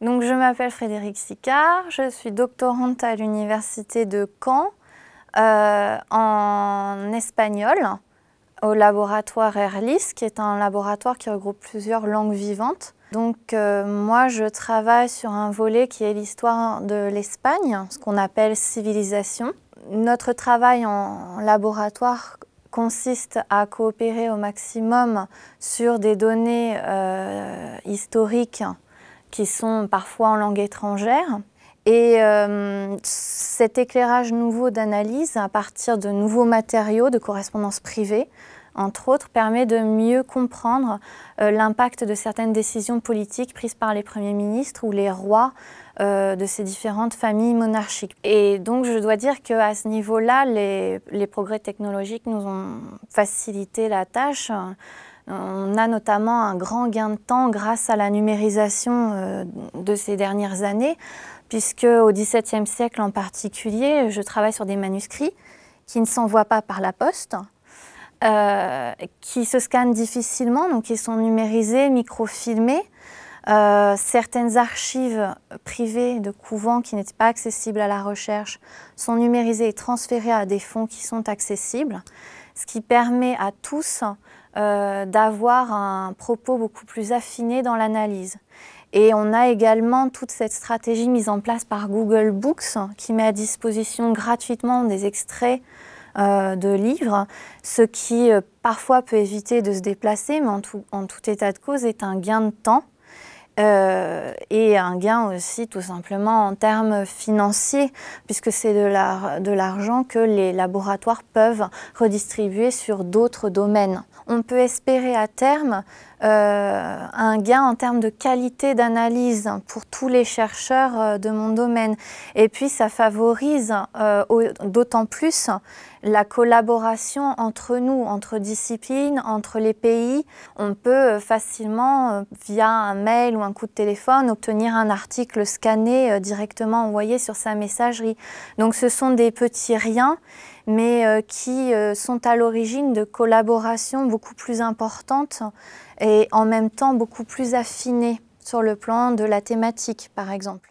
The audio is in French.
Donc, je m'appelle Frédéric Sicard, je suis doctorante à l'université de Caen euh, en espagnol au laboratoire ERLIS, qui est un laboratoire qui regroupe plusieurs langues vivantes. Donc euh, moi, je travaille sur un volet qui est l'histoire de l'Espagne, ce qu'on appelle civilisation. Notre travail en laboratoire consiste à coopérer au maximum sur des données euh, historiques qui sont parfois en langue étrangère. Et euh, cet éclairage nouveau d'analyse à partir de nouveaux matériaux de correspondance privée, entre autres, permet de mieux comprendre euh, l'impact de certaines décisions politiques prises par les premiers ministres ou les rois euh, de ces différentes familles monarchiques. Et donc, je dois dire qu'à ce niveau-là, les, progrès technologiques nous ont facilité la tâche. On a notamment un grand gain de temps grâce à la numérisation euh, de ces dernières années, puisque au XVIIe siècle en particulier, je travaille sur des manuscrits qui ne s'envoient pas par la poste, euh, qui se scannent difficilement, donc qui sont numérisés, microfilmés. Euh, certaines archives privées de couvents qui n'étaient pas accessibles à la recherche sont numérisées et transférées à des fonds qui sont accessibles, ce qui permet à tous euh, d'avoir un propos beaucoup plus affiné dans l'analyse. Et on a également toute cette stratégie mise en place par Google Books qui met à disposition gratuitement des extraits euh, de livres, ce qui euh, parfois peut éviter de se déplacer, mais en tout état de cause est un gain de temps euh, et un gain aussi tout simplement en termes financiers, puisque c'est de l'argent que les laboratoires peuvent redistribuer sur d'autres domaines. On peut espérer à terme euh, un gain en termes de qualité d'analyse pour tous les chercheurs euh, de mon domaine. Et puis ça favorise euh, d'autant plus la collaboration entre nous, entre disciplines, entre les pays. On peut euh, facilement, via un mail ou un coup de téléphone, obtenir un article scanné directement envoyé sur sa messagerie. Donc ce sont des petits riens mais euh, qui euh, sont à l'origine de collaborations beaucoup plus importantes et en même temps beaucoup plus affinées sur le plan de la thématique, par exemple.